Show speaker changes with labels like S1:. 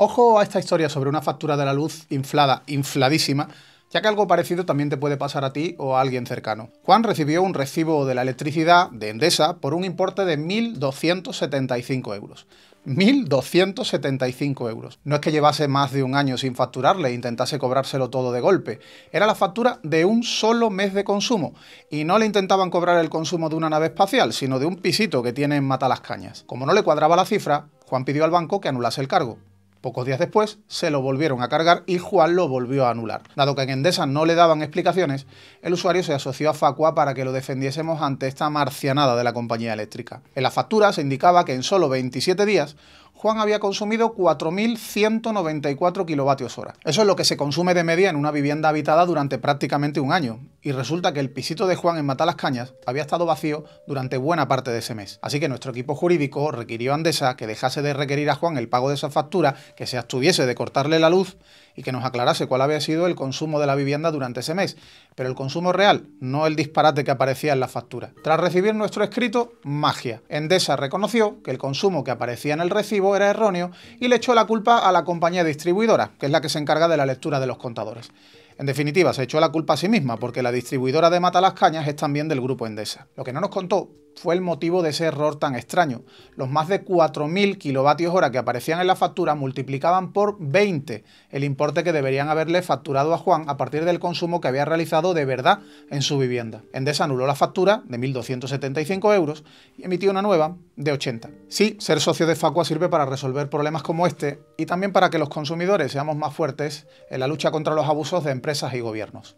S1: Ojo a esta historia sobre una factura de la luz inflada, infladísima, ya que algo parecido también te puede pasar a ti o a alguien cercano. Juan recibió un recibo de la electricidad de Endesa por un importe de 1.275 euros. 1.275 euros. No es que llevase más de un año sin facturarle e intentase cobrárselo todo de golpe. Era la factura de un solo mes de consumo. Y no le intentaban cobrar el consumo de una nave espacial, sino de un pisito que tiene en Cañas. Como no le cuadraba la cifra, Juan pidió al banco que anulase el cargo. Pocos días después se lo volvieron a cargar y Juan lo volvió a anular. Dado que en Endesa no le daban explicaciones, el usuario se asoció a Facua para que lo defendiésemos ante esta marcianada de la compañía eléctrica. En la factura se indicaba que en solo 27 días Juan había consumido 4.194 kilovatios hora. Eso es lo que se consume de media en una vivienda habitada durante prácticamente un año. Y resulta que el pisito de Juan en Matalas Cañas había estado vacío durante buena parte de ese mes. Así que nuestro equipo jurídico requirió a Andesa que dejase de requerir a Juan el pago de esa factura, que se abstuviese de cortarle la luz y que nos aclarase cuál había sido el consumo de la vivienda durante ese mes. Pero el consumo real, no el disparate que aparecía en la factura. Tras recibir nuestro escrito, magia. Endesa reconoció que el consumo que aparecía en el recibo era erróneo y le echó la culpa a la compañía distribuidora, que es la que se encarga de la lectura de los contadores. En definitiva, se echó la culpa a sí misma porque la distribuidora de Matalascañas es también del grupo Endesa. Lo que no nos contó fue el motivo de ese error tan extraño. Los más de 4.000 kilovatios hora que aparecían en la factura multiplicaban por 20 el importe que deberían haberle facturado a Juan a partir del consumo que había realizado de verdad en su vivienda. Endesa anuló la factura de 1.275 euros y emitió una nueva de 80. Sí, ser socio de Facua sirve para resolver problemas como este y también para que los consumidores seamos más fuertes en la lucha contra los abusos de empresas y gobiernos.